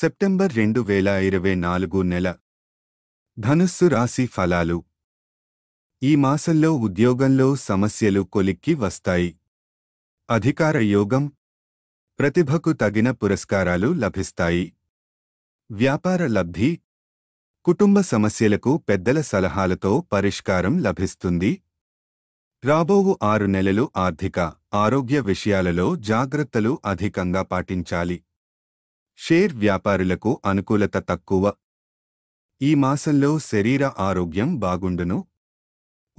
September రెండు వేల ఇరవై నాలుగు నెల ధనుస్సు రాశి ఫలాలు ఈ మాసంలో ఉద్యోగంలో సమస్యలు కొలిక్కి వస్తాయి అధికార యోగం ప్రతిభకు తగిన పురస్కారాలు లభిస్తాయి వ్యాపార లబ్ధి కుటుంబ సమస్యలకు పెద్దల సలహాలతో పరిష్కారం లభిస్తుంది రాబోవు ఆరు నెలలు ఆర్థిక ఆరోగ్య విషయాలలో జాగ్రత్తలు అధికంగా పాటించాలి షేర్ వ్యాపారులకు అనుకూలత తక్కువ ఈ మాసంలో శరీర ఆరోగ్యం బాగుండును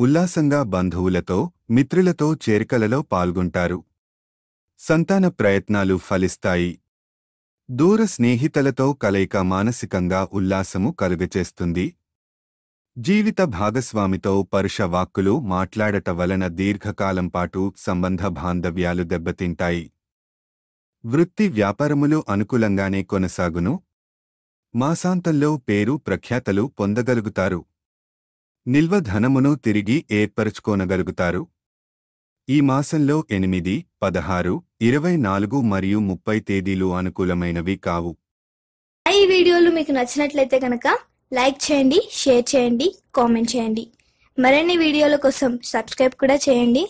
ఉల్లాసంగా బంధువులతో మిత్రులతో చేరికలలో పాల్గొంటారు సంతాన ప్రయత్నాలు ఫలిస్తాయి దూర స్నేహితులతో కలయిక మానసికంగా ఉల్లాసము కలుగచేస్తుంది జీవిత భాగస్వామితో పరుష వాక్కులు మాట్లాడట వలన దీర్ఘకాలం పాటు సంబంధ బాంధవ్యాలు దెబ్బతింటాయి వృత్తి వ్యాపారములు అనుకూలంగానే కొనసాగును మాసాంతంలో పేరు ప్రఖ్యాతలు పొందగలుగుతారు నిల్వ ధనమును తిరిగి ఏర్పరచుకోనగలుగుతారు ఈ మాసంలో ఎనిమిది పదహారు ఇరవై నాలుగు మరియు ముప్పై తేదీలు అనుకూలమైనవి కావు ఈ వీడియోలు మీకు నచ్చినట్లయితే కనుక లైక్ చేయండి షేర్ చేయండి కామెంట్ చేయండి మరిన్ని వీడియోల కోసం సబ్స్క్రైబ్ కూడా చేయండి